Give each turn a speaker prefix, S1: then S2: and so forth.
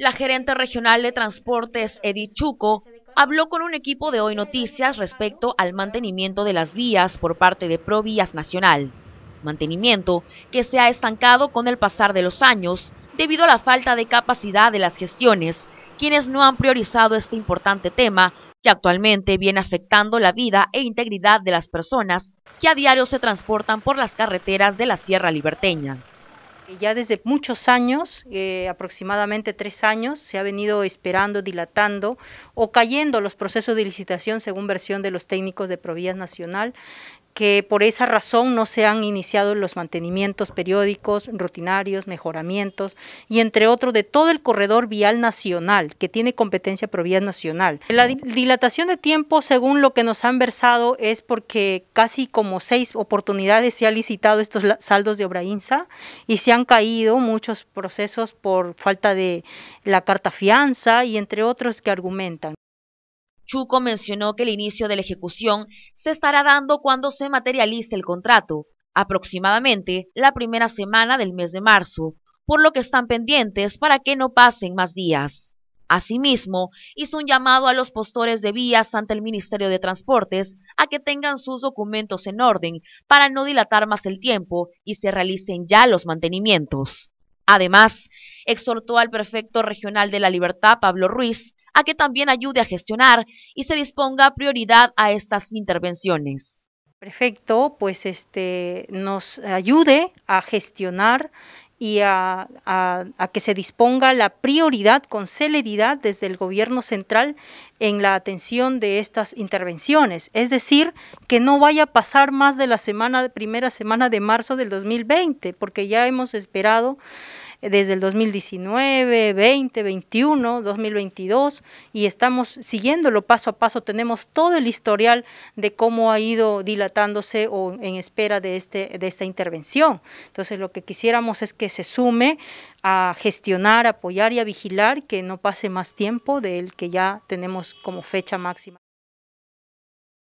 S1: La gerente regional de transportes, Edith Chuco, habló con un equipo de Hoy Noticias respecto al mantenimiento de las vías por parte de Provías Nacional. Mantenimiento que se ha estancado con el pasar de los años debido a la falta de capacidad de las gestiones, quienes no han priorizado este importante tema que actualmente viene afectando la vida e integridad de las personas que a diario se transportan por las carreteras de la Sierra Liberteña.
S2: Eh, ya desde muchos años, eh, aproximadamente tres años, se ha venido esperando, dilatando o cayendo los procesos de licitación según versión de los técnicos de Provías Nacional que por esa razón no se han iniciado los mantenimientos periódicos, rutinarios, mejoramientos y entre otros de todo el corredor vial nacional que tiene competencia provial nacional. La dilatación de tiempo, según lo que nos han versado, es porque casi como seis oportunidades se han licitado estos saldos de obra INSA y se han caído muchos procesos por falta de
S1: la carta fianza y entre otros que argumentan. Chuco mencionó que el inicio de la ejecución se estará dando cuando se materialice el contrato, aproximadamente la primera semana del mes de marzo, por lo que están pendientes para que no pasen más días. Asimismo, hizo un llamado a los postores de vías ante el Ministerio de Transportes a que tengan sus documentos en orden para no dilatar más el tiempo y se realicen ya los mantenimientos. Además, exhortó al prefecto regional de la Libertad, Pablo Ruiz, a que también ayude a gestionar y se disponga prioridad a estas intervenciones.
S2: Perfecto, pues este nos ayude a gestionar y a, que se disponga la prioridad con celeridad desde el gobierno central en la atención de estas intervenciones. Es decir, que no vaya a pasar más de la semana, primera semana de marzo del 2020, porque ya hemos esperado desde el 2019, 20, 21, 2022 y estamos siguiéndolo paso a paso. Tenemos todo el historial de cómo ha ido dilatándose o en espera de, este, de esta intervención. Entonces lo que quisiéramos es que se sume a gestionar, apoyar y a vigilar que no pase más tiempo del que ya tenemos como fecha máxima.